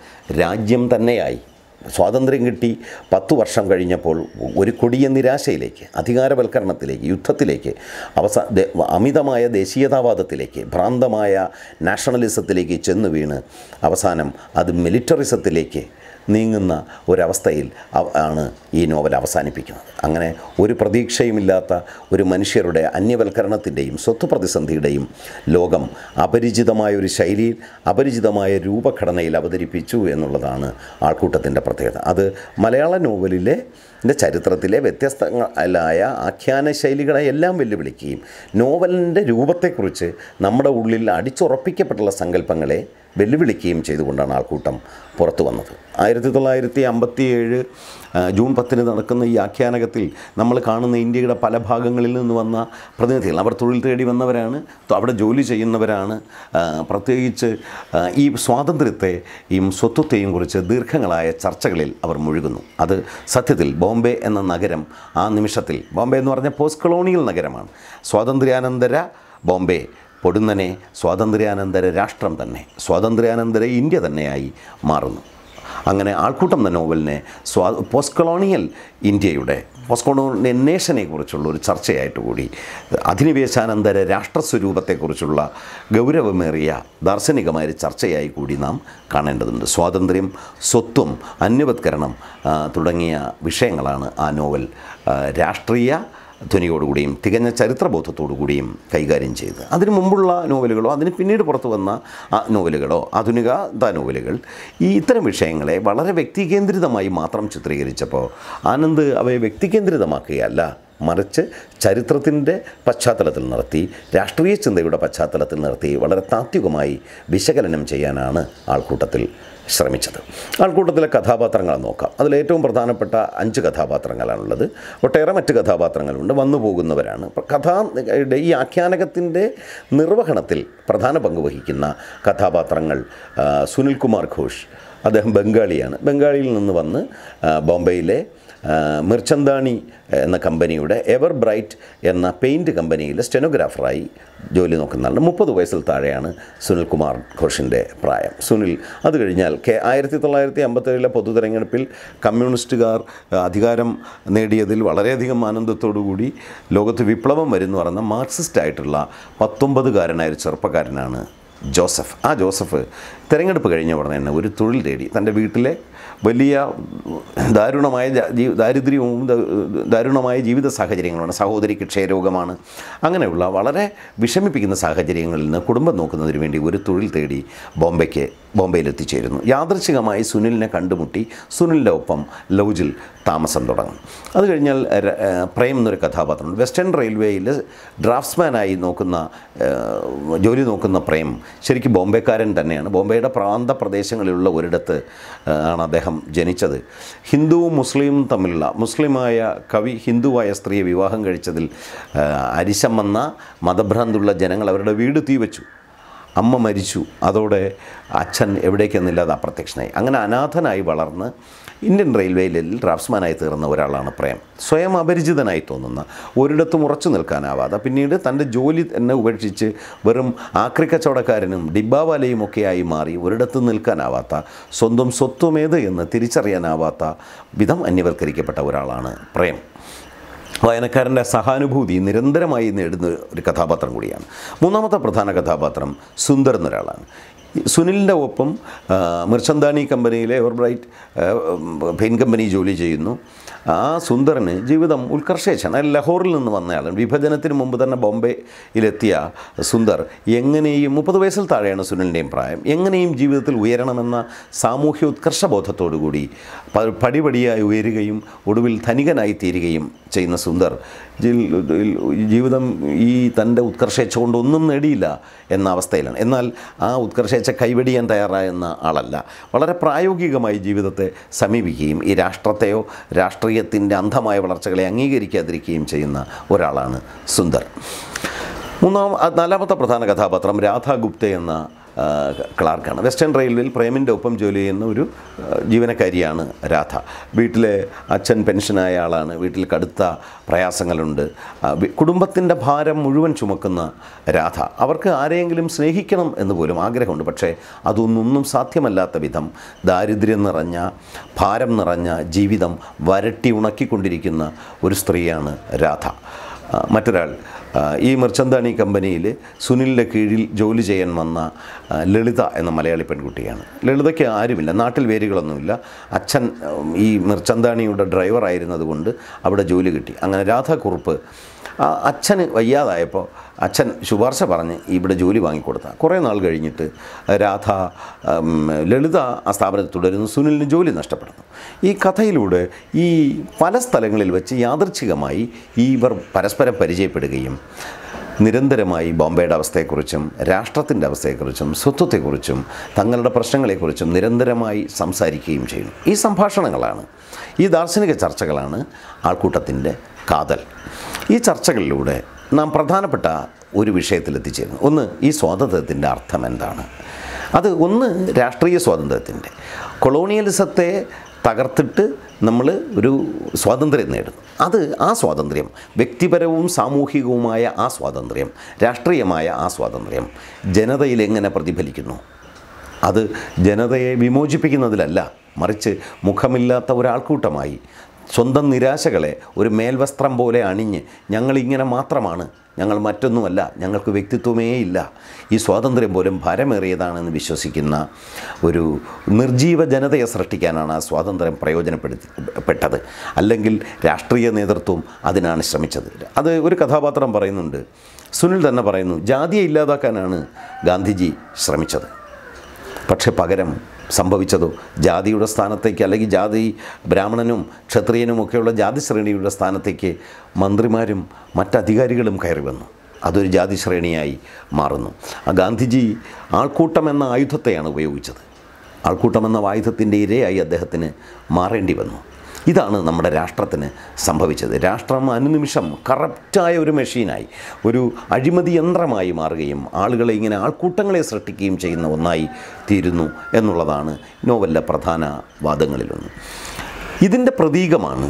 രാജ്യം തന്നെയായി സ്വാതന്ത്ര്യം കിട്ടി പത്തു വർഷം കഴിഞ്ഞപ്പോൾ ഒരു കൊടിയ നിരാശയിലേക്ക് അധികാരവൽക്കരണത്തിലേക്ക് യുദ്ധത്തിലേക്ക് അവസാ അമിതമായ ദേശീയതാവാദത്തിലേക്ക് ഭ്രാന്തമായ നാഷണലിസത്തിലേക്ക് ചെന്ന് വീണ് അവസാനം അത് മിലിറ്ററിസത്തിലേക്ക് നീങ്ങുന്ന ഒരവസ്ഥയിൽ ആണ് ഈ നോവൽ അവസാനിപ്പിക്കുന്നത് അങ്ങനെ ഒരു പ്രതീക്ഷയുമില്ലാത്ത ഒരു മനുഷ്യരുടെ അന്യവൽക്കരണത്തിൻ്റെയും സ്വത്ത് പ്രതിസന്ധിയുടെയും ലോകം അപരിചിതമായ ഒരു ശൈലിയിൽ അപരിചിതമായ രൂപഘടനയിൽ അവതരിപ്പിച്ചു എന്നുള്ളതാണ് ആൾക്കൂട്ടത്തിൻ്റെ പ്രത്യേകത അത് മലയാള നോവലിലെ ചരിത്രത്തിലെ വ്യത്യസ്തങ്ങളായ ആഖ്യാന ശൈലികളെ എല്ലാം വെല്ലുവിളിക്കുകയും നോവലിൻ്റെ രൂപത്തെക്കുറിച്ച് നമ്മുടെ ഉള്ളിൽ അടിച്ചുറപ്പിക്കപ്പെട്ടുള്ള സങ്കല്പങ്ങളെ വെല്ലുവിളിക്കുകയും ചെയ്തുകൊണ്ടാണ് ആൾക്കൂട്ടം പുറത്തു വന്നത് ആയിരത്തി തൊള്ളായിരത്തി അമ്പത്തി ഏഴ് ജൂൺ പത്തിന് നടക്കുന്ന ഈ ആഖ്യാനകത്തിൽ നമ്മൾ കാണുന്ന ഇന്ത്യയുടെ പല ഭാഗങ്ങളിൽ നിന്ന് വന്ന പ്രതിനിധികൾ അവർ തൊഴിൽ തേടി വന്നവരാണ് അവിടെ ജോലി ചെയ്യുന്നവരാണ് പ്രത്യേകിച്ച് ഈ സ്വാതന്ത്ര്യത്തെയും സ്വത്വത്തെയും കുറിച്ച് ദീർഘങ്ങളായ ചർച്ചകളിൽ അവർ മുഴുകുന്നു അത് സത്യത്തിൽ ബോംബെ എന്ന നഗരം ആ നിമിഷത്തിൽ ബോംബെ എന്ന് പറഞ്ഞ പോസ്റ്റ് കൊളോണിയൽ നഗരമാണ് സ്വാതന്ത്ര്യാനന്തര ബോംബെ പൊടുന്നനെ സ്വാതന്ത്ര്യാനന്തര രാഷ്ട്രം തന്നെ സ്വാതന്ത്ര്യാനന്തര ഇന്ത്യ തന്നെയായി മാറുന്നു അങ്ങനെ ആൾക്കൂട്ടം എന്ന നോവലിനെ സ്വാ പോസ്റ്റ് കൊളോണിയൽ ഇന്ത്യയുടെ പോസ്റ്റ് കൊളോണിയൽ നേഷനെ കുറിച്ചുള്ള ഒരു ചർച്ചയായിട്ട് കൂടി അധിനിവേശാനന്തര രാഷ്ട്രസ്വരൂപത്തെക്കുറിച്ചുള്ള ഗൗരവമേറിയ ദാർശനികമായ ചർച്ചയായി കൂടി നാം കാണേണ്ടതുണ്ട് സ്വാതന്ത്ര്യം സ്വത്വം അന്യവത്കരണം തുടങ്ങിയ വിഷയങ്ങളാണ് ആ നോവൽ രാഷ്ട്രീയ ധ്വനിയോടുകൂടിയും തികഞ്ഞ ചരിത്രബോധത്തോടുകൂടിയും കൈകാര്യം ചെയ്ത് അതിനു മുമ്പുള്ള നോവലുകളോ അതിന് പിന്നീട് പുറത്തു വന്ന നോവലുകളോ ആധുനികത നോവലുകൾ ഈ ഇത്തരം വിഷയങ്ങളെ വളരെ വ്യക്തികേന്ദ്രിതമായി മാത്രം ചിത്രീകരിച്ചപ്പോൾ ആനന്ദ് അവയെ വ്യക്തികേന്ദ്രിതമാക്കുകയല്ല മറിച്ച് ചരിത്രത്തിൻ്റെ പശ്ചാത്തലത്തിൽ നിർത്തി രാഷ്ട്രീയ ചിന്തയുടെ പശ്ചാത്തലത്തിൽ നിർത്തി വളരെ താത്വികമായി വിശകലനം ചെയ്യാനാണ് ആൾക്കൂട്ടത്തിൽ ശ്രമിച്ചത് ആൾക്കൂട്ടത്തിലെ കഥാപാത്രങ്ങൾ നോക്കാം അതിൽ ഏറ്റവും പ്രധാനപ്പെട്ട അഞ്ച് കഥാപാത്രങ്ങളാണുള്ളത് ഒട്ടേറെ മറ്റ് കഥാപാത്രങ്ങളുണ്ട് വന്നു പോകുന്നവരാണ് കഥാ ഈ ആഖ്യാനകത്തിൻ്റെ നിർവഹണത്തിൽ പ്രധാന പങ്ക് വഹിക്കുന്ന കഥാപാത്രങ്ങൾ സുനിൽകുമാർ ഘോഷ് അദ്ദേഹം ബംഗാളിയാണ് ബംഗാളിയിൽ നിന്ന് വന്ന് ബോംബെയിലെ മിർച്ചന്താണി എന്ന കമ്പനിയുടെ എവർ ബ്രൈറ്റ് എന്ന പെയിൻറ്റ് കമ്പനിയിലെ സ്റ്റെനോഗ്രാഫറായി ജോലി നോക്കുന്നതാണ് മുപ്പത് വയസ്സിൽ താഴെയാണ് സുനിൽകുമാർ ഘോഷിൻ്റെ പ്രായം സുനിൽ അത് കഴിഞ്ഞാൽ കെ ആയിരത്തി തൊള്ളായിരത്തി അമ്പത്തേഴിലെ പൊതു തെരഞ്ഞെടുപ്പിൽ കമ്മ്യൂണിസ്റ്റുകാർ അധികാരം നേടിയതിൽ വളരെയധികം ആനന്ദത്തോടുകൂടി ലോകത്ത് വിപ്ലവം വരുന്നു പറഞ്ഞ മാർക്സിസ്റ്റ് ആയിട്ടുള്ള പത്തൊമ്പതുകാരനായ ഒരു ചെറുപ്പക്കാരനാണ് ജോസഫ് ആ ജോസഫ് തിരഞ്ഞെടുപ്പ് കഴിഞ്ഞ ഉടനെ തന്നെ ഒരു തൊഴിൽ തേടി തൻ്റെ വീട്ടിലെ വലിയ ദാരുണമായ ദാരിദ്ര്യവും ദാരുണമായ ജീവിത സാഹചര്യങ്ങളാണ് സഹോദരിക്ക് ക്ഷയരോഗമാണ് അങ്ങനെയുള്ള വളരെ വിഷമിപ്പിക്കുന്ന സാഹചര്യങ്ങളിൽ നിന്ന് കുടുംബം നോക്കുന്നതിന് വേണ്ടി ഒരു തൊഴിൽ തേടി ബോംബെക്ക് ബോംബെയിൽ എത്തിച്ചേരുന്നു യാദൃശികമായി സുനിലിനെ കണ്ടുമുട്ടി സുനിലിൻ്റെ ഒപ്പം ലൗജിൽ താമസം തുടങ്ങും അത് കഴിഞ്ഞാൽ പ്രേം എന്നൊരു കഥാപാത്രമുണ്ട് വെസ്റ്റേൺ റെയിൽവേയിൽ ഡ്രാഫ്റ്റ്സ്മാനായി നോക്കുന്ന ജോലി നോക്കുന്ന പ്രേം ശരിക്കും ബോംബെക്കാരൻ തന്നെയാണ് ബോംബെയുടെ പ്രാന്ത പ്രദേശങ്ങളിലുള്ള ഒരിടത്ത് ആണ് അദ്ദേഹം ജനിച്ചത് ഹിന്ദുവും മുസ്ലിം തമ്മിലുള്ള മുസ്ലിമായ കവി ഹിന്ദുവായ സ്ത്രീയെ വിവാഹം കഴിച്ചതിൽ അരിശം വന്ന മതഭ്രാന്തുള്ള ജനങ്ങൾ അവരുടെ വീട് തീവച്ചു അമ്മ മരിച്ചു അതോടെ അച്ഛൻ എവിടേക്കെന്നില്ലാതെ അപ്രത്യക്ഷനായി അങ്ങനെ അനാഥനായി വളർന്ന് ഇന്ത്യൻ റെയിൽവേയിൽ ഡ്രാഫ്റ്റ്സ്മാനായി തീർന്ന ഒരാളാണ് പ്രേം സ്വയം അപരിചിതനായി തോന്നുന്ന ഒരിടത്തും ഉറച്ചു നിൽക്കാനാവാതെ പിന്നീട് തൻ്റെ ജോലി തന്നെ ഉപേക്ഷിച്ച് വെറും ആക്രിക്കച്ചവടക്കാരനും ഡിബ്ബാവാലയും ഒക്കെയായി മാറി ഒരിടത്ത് നിൽക്കാനാവാത്ത സ്വന്തം സ്വത്വമേത് എന്ന് തിരിച്ചറിയാനാവാത്ത വിധം അന്യവൽക്കരിക്കപ്പെട്ട ഒരാളാണ് പ്രേം വായനക്കാരൻ്റെ സഹാനുഭൂതി നിരന്തരമായി നേടുന്ന ഒരു കഥാപാത്രം കൂടിയാണ് മൂന്നാമത്തെ പ്രധാന കഥാപാത്രം സുന്ദർ എന്നൊരാളാണ് സുനിലിൻ്റെ ഒപ്പം മിർച്ചന്താനി കമ്പനിയിലെ എവർബ്രൈറ്റ് പെയിൻറ്റ് കമ്പനി ജോലി ചെയ്യുന്നു ആ സുന്ദറിന് ജീവിതം ഉത്കർഷേച്ചാണ് ലഹോറിൽ നിന്ന് വന്നയാളാണ് വിഭജനത്തിന് മുമ്പ് തന്നെ ബോംബെയിലെത്തിയ സുന്ദർ എങ്ങനെയും മുപ്പത് വയസ്സിൽ താഴെയാണ് സുനിലിൻ്റെയും പ്രായം എങ്ങനെയും ജീവിതത്തിൽ ഉയരണമെന്ന സാമൂഹ്യ ഉത്കർഷബോധത്തോടുകൂടി പടിപടിയായി ഉയരുകയും ഒടുവിൽ ധനികനായി തീരുകയും ചെയ്യുന്ന സുന്ദർ ജീവിതം ഈ തൻ്റെ ഉത്കർഷേച്ച കൊണ്ടൊന്നും നേടിയില്ല എന്ന അവസ്ഥയിലാണ് എന്നാൽ ആ ഉത്കർഷേച്ച കൈവടിയാൻ തയ്യാറായെന്ന ആളല്ല വളരെ പ്രായോഗികമായി ജീവിതത്തെ സമീപിക്കുകയും ഈ രാഷ്ട്രത്തെയോ രാഷ്ട്രീയത്തിൻ്റെ അന്ധമായ വളർച്ചകളെ അംഗീകരിക്കാതിരിക്കുകയും ചെയ്യുന്ന ഒരാളാണ് സുന്ദർ മൂന്നാം നാലാമത്തെ പ്രധാന കഥാപാത്രം രാധാഗുപ്ത എന്ന ക്ലാർക്കാണ് വെസ്റ്റേൺ റെയിൽവേയിൽ പ്രേമിൻ്റെ ഒപ്പം ജോലി ചെയ്യുന്ന ഒരു ജീവനക്കാരിയാണ് രാധ വീട്ടിലെ അച്ഛൻ പെൻഷനായ ആളാണ് വീട്ടിൽ കടുത്ത പ്രയാസങ്ങളുണ്ട് കുടുംബത്തിൻ്റെ ഭാരം മുഴുവൻ ചുമക്കുന്ന രാധ അവർക്ക് ആരെയെങ്കിലും സ്നേഹിക്കണം എന്ന് പോലും ആഗ്രഹമുണ്ട് പക്ഷേ അതൊന്നും സാധ്യമല്ലാത്ത വിധം ദാരിദ്ര്യം നിറഞ്ഞ ഭാരം നിറഞ്ഞ ജീവിതം വരട്ടി ഉണക്കിക്കൊണ്ടിരിക്കുന്ന ഒരു സ്ത്രീയാണ് രാധ മറ്റൊരാൾ ഈ മെർച്ചന്താണി കമ്പനിയിൽ സുനിലിൻ്റെ കീഴിൽ ജോലി ചെയ്യാൻ വന്ന ലളിത എന്ന മലയാളി പെൺകുട്ടിയാണ് ലളിതയ്ക്ക് ആരുമില്ല നാട്ടിൽ വേരുകളൊന്നുമില്ല അച്ഛൻ ഈ മിർച്ചന്താണിയുടെ കൊണ്ട് അവിടെ ജോലി കിട്ടി അങ്ങനെ രാധാകുറുപ്പ് അച്ഛന് വയ്യാതായപ്പോൾ അച്ഛൻ ശുപാർശ പറഞ്ഞ് ഇവിടെ ജോലി വാങ്ങിക്കൊടുത്ത കുറേ നാൾ കഴിഞ്ഞിട്ട് രാധ ലളിത ആ സ്ഥാപനത്തിൽ തുടരുന്നു സുനിലിന് ജോലി നഷ്ടപ്പെടുന്നു ഈ കഥയിലൂടെ ഈ പല സ്ഥലങ്ങളിൽ വെച്ച് യാദർച്ഛികമായി ഇവർ പരസ്പരം പരിചയപ്പെടുകയും നിരന്തരമായി ബോംബെയുടെ അവസ്ഥയെക്കുറിച്ചും രാഷ്ട്രത്തിൻ്റെ അവസ്ഥയെക്കുറിച്ചും സ്വത്വത്തെക്കുറിച്ചും തങ്ങളുടെ പ്രശ്നങ്ങളെക്കുറിച്ചും നിരന്തരമായി സംസാരിക്കുകയും ചെയ്യുന്നു ഈ സംഭാഷണങ്ങളാണ് ഈ ദാർശനിക ചർച്ചകളാണ് ആൾക്കൂട്ടത്തിൻ്റെ കാതൽ ഈ ചർച്ചകളിലൂടെ നാം പ്രധാനപ്പെട്ട ഒരു വിഷയത്തിൽ ഒന്ന് ഈ സ്വാതന്ത്ര്യത്തിൻ്റെ അർത്ഥം എന്താണ് അത് ഒന്ന് രാഷ്ട്രീയ സ്വാതന്ത്ര്യത്തിൻ്റെ കൊളോണിയലിസത്തെ തകർത്തിട്ട് നമ്മൾ ഒരു സ്വാതന്ത്ര്യം നേടുന്നു അത് ആ സ്വാതന്ത്ര്യം വ്യക്തിപരവും സാമൂഹികവുമായ ആ സ്വാതന്ത്ര്യം രാഷ്ട്രീയമായ ആ സ്വാതന്ത്ര്യം ജനതയിൽ എങ്ങനെ പ്രതിഫലിക്കുന്നു അത് ജനതയെ വിമോചിപ്പിക്കുന്നതിലല്ല മറിച്ച് മുഖമില്ലാത്ത ഒരാൾക്കൂട്ടമായി സ്വന്തം നിരാശകളെ ഒരു മേൽവസ്ത്രം പോലെ അണിഞ്ഞ് ഞങ്ങളിങ്ങനെ മാത്രമാണ് ഞങ്ങൾ മറ്റൊന്നുമല്ല ഞങ്ങൾക്ക് വ്യക്തിത്വമേ ഇല്ല ഈ സ്വാതന്ത്ര്യം പോലും ഭാരമേറിയതാണെന്ന് വിശ്വസിക്കുന്ന ഒരു നിർജീവ ജനതയെ സൃഷ്ടിക്കാനാണ് ആ സ്വാതന്ത്ര്യം പ്രയോജനപ്പെടുത്തപ്പെട്ടത് അല്ലെങ്കിൽ രാഷ്ട്രീയ നേതൃത്വം അതിനാണ് ശ്രമിച്ചത് അത് ഒരു കഥാപാത്രം പറയുന്നുണ്ട് സുനിൽ തന്നെ പറയുന്നു ജാതിയെ ഇല്ലാതാക്കാനാണ് ഗാന്ധിജി ശ്രമിച്ചത് പക്ഷെ പകരം സംഭവിച്ചതോ ജാതിയുടെ സ്ഥാനത്തേക്ക് അല്ലെങ്കിൽ ജാതി ബ്രാഹ്മണനും ക്ഷത്രിയനും ഒക്കെയുള്ള ജാതി ശ്രേണിയുടെ സ്ഥാനത്തേക്ക് മന്ത്രിമാരും മറ്റധികാരികളും കയറി വന്നു അതൊരു ജാതി ശ്രേണിയായി മാറുന്നു ഗാന്ധിജി ആൾക്കൂട്ടം എന്ന ആയുധത്തെയാണ് ഉപയോഗിച്ചത് ആൾക്കൂട്ടം എന്ന ആയുധത്തിൻ്റെ ഇരയായി അദ്ദേഹത്തിന് മാറേണ്ടി വന്നു ഇതാണ് നമ്മുടെ രാഷ്ട്രത്തിന് സംഭവിച്ചത് രാഷ്ട്രം അനുനിമിഷം കറപ്റ്റായ ഒരു മെഷീനായി ഒരു അഴിമതി യന്ത്രമായി മാറുകയും ആളുകളെ ഇങ്ങനെ ആൾക്കൂട്ടങ്ങളെ സൃഷ്ടിക്കുകയും ചെയ്യുന്ന ഒന്നായി തീരുന്നു എന്നുള്ളതാണ് നോവലിലെ പ്രധാന വാദങ്ങളിലൊന്ന് ഇതിൻ്റെ പ്രതീകമാണ്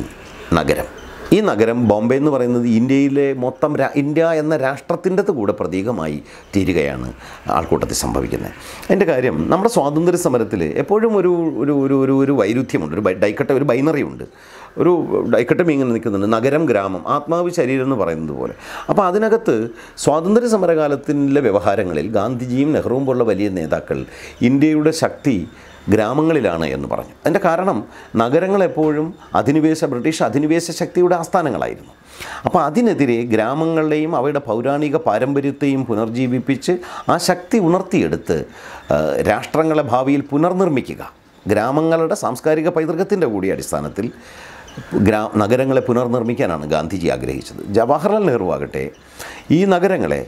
നഗരം ഈ നഗരം ബോംബെ എന്ന് പറയുന്നത് ഇന്ത്യയിലെ മൊത്തം ഇന്ത്യ എന്ന രാഷ്ട്രത്തിൻ്റെ കൂടെ പ്രതീകമായി തീരുകയാണ് ആൾക്കൂട്ടത്തിൽ സംഭവിക്കുന്നത് അതിൻ്റെ കാര്യം നമ്മുടെ സ്വാതന്ത്ര്യ സമരത്തിൽ എപ്പോഴും ഒരു ഒരു ഒരു ഒരു വൈരുദ്ധ്യമുണ്ട് ഒരു ഡൈക്കട്ട ഒരു ബൈനറി ഉണ്ട് ഒരു ഡൈക്കട്ടം ഇങ്ങനെ നിൽക്കുന്നുണ്ട് നഗരം ഗ്രാമം ആത്മാവ് ശരീരം എന്ന് പറയുന്നത് പോലെ അപ്പോൾ അതിനകത്ത് സ്വാതന്ത്ര്യ സമരകാലത്തിൻ്റെ വ്യവഹാരങ്ങളിൽ ഗാന്ധിജിയും നെഹ്റുവും പോലുള്ള വലിയ നേതാക്കൾ ഇന്ത്യയുടെ ശക്തി ഗ്രാമങ്ങളിലാണ് എന്ന് പറഞ്ഞു അതിൻ്റെ കാരണം നഗരങ്ങളെപ്പോഴും അധിനിവേശ ബ്രിട്ടീഷ് അധിനിവേശ ശക്തിയുടെ ആസ്ഥാനങ്ങളായിരുന്നു അപ്പോൾ അതിനെതിരെ ഗ്രാമങ്ങളുടെയും അവയുടെ പൗരാണിക പാരമ്പര്യത്തെയും പുനർജീവിപ്പിച്ച് ആ ശക്തി ഉണർത്തിയെടുത്ത് രാഷ്ട്രങ്ങളെ ഭാവിയിൽ പുനർനിർമ്മിക്കുക ഗ്രാമങ്ങളുടെ സാംസ്കാരിക പൈതൃകത്തിൻ്റെ കൂടി അടിസ്ഥാനത്തിൽ ഗ്രാ നഗരങ്ങളെ പുനർനിർമ്മിക്കാനാണ് ഗാന്ധിജി ആഗ്രഹിച്ചത് ജവഹർലാൽ നെഹ്റു ആകട്ടെ ഈ നഗരങ്ങളെ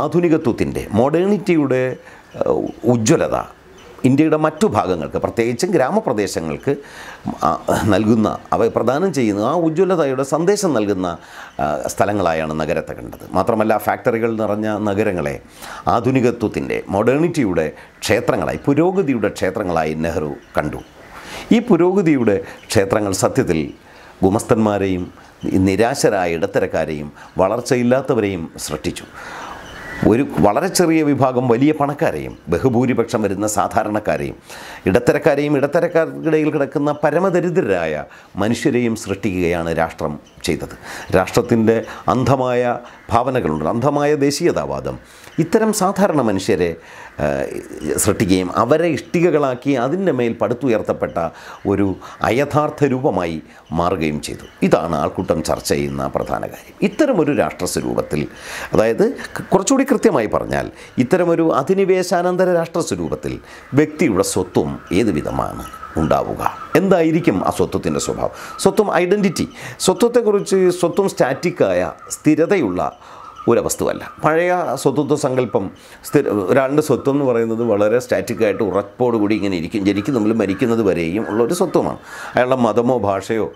ആധുനികത്വത്തിൻ്റെ മോഡേണിറ്റിയുടെ ഉജ്ജ്വലത ഇന്ത്യയുടെ മറ്റു ഭാഗങ്ങൾക്ക് പ്രത്യേകിച്ചും ഗ്രാമപ്രദേശങ്ങൾക്ക് നൽകുന്ന അവ പ്രദാനം ചെയ്യുന്ന ആ ഉജ്ജ്വലതയുടെ സന്ദേശം നൽകുന്ന സ്ഥലങ്ങളായാണ് നഗരത്തെ കണ്ടത് മാത്രമല്ല ഫാക്ടറികൾ നിറഞ്ഞ നഗരങ്ങളെ ആധുനികത്വത്തിൻ്റെ മോഡേണിറ്റിയുടെ ക്ഷേത്രങ്ങളായി പുരോഗതിയുടെ ക്ഷേത്രങ്ങളായി നെഹ്റു കണ്ടു ഈ പുരോഗതിയുടെ ക്ഷേത്രങ്ങൾ സത്യത്തിൽ ഗുമസ്തന്മാരെയും നിരാശരായ ഇടത്തരക്കാരെയും വളർച്ചയില്ലാത്തവരെയും സൃഷ്ടിച്ചു ഒരു വളരെ ചെറിയ വിഭാഗം വലിയ പണക്കാരെയും ബഹുഭൂരിപക്ഷം വരുന്ന സാധാരണക്കാരെയും ഇടത്തരക്കാരെയും ഇടത്തരക്കാർക്കിടയിൽ കിടക്കുന്ന പരമദരിദ്രരായ മനുഷ്യരെയും സൃഷ്ടിക്കുകയാണ് രാഷ്ട്രം ചെയ്തത് രാഷ്ട്രത്തിൻ്റെ അന്ധമായ ഭാവനകളുണ്ട് അന്ധമായ ദേശീയതാവാദം ഇത്തരം സാധാരണ മനുഷ്യരെ സൃഷ്ടിക്കുകയും അവരെ ഇഷ്ടികകളാക്കി അതിൻ്റെ മേൽ പടുത്തുയർത്തപ്പെട്ട ഒരു അയഥാർത്ഥ രൂപമായി മാറുകയും ചെയ്തു ഇതാണ് ആൾക്കൂട്ടം ചർച്ച ചെയ്യുന്ന പ്രധാന കാര്യം ഇത്തരമൊരു രാഷ്ട്രസ്വരൂപത്തിൽ അതായത് കുറച്ചുകൂടി കൃത്യമായി പറഞ്ഞാൽ ഇത്തരമൊരു അധിനിവേശാനന്തര രാഷ്ട്രസ്വരൂപത്തിൽ വ്യക്തിയുടെ സ്വത്വം ഏത് വിധമാണ് ഉണ്ടാവുക എന്തായിരിക്കും ആ സ്വത്വത്തിൻ്റെ സ്വഭാവം സ്വത്വം ഐഡൻറ്റിറ്റി സ്വത്വത്തെക്കുറിച്ച് സ്വത്വം സ്റ്റാറ്റിക്കായ സ്ഥിരതയുള്ള ഒരു വസ്തുവല്ല പഴയ സ്വത്വത്വ സങ്കല്പം സ്ഥിര ഒരാളുടെ സ്വത്വം എന്ന് പറയുന്നത് വളരെ സ്റ്റാറ്റിക്കായിട്ട് ഉറപ്പോടുകൂടി ഇങ്ങനെ ഇരിക്കും ജനിക്കും നമ്മൾ മരിക്കുന്നത് വരെയും ഉള്ള ഒരു സ്വത്വമാണ് അയാളുടെ മതമോ ഭാഷയോ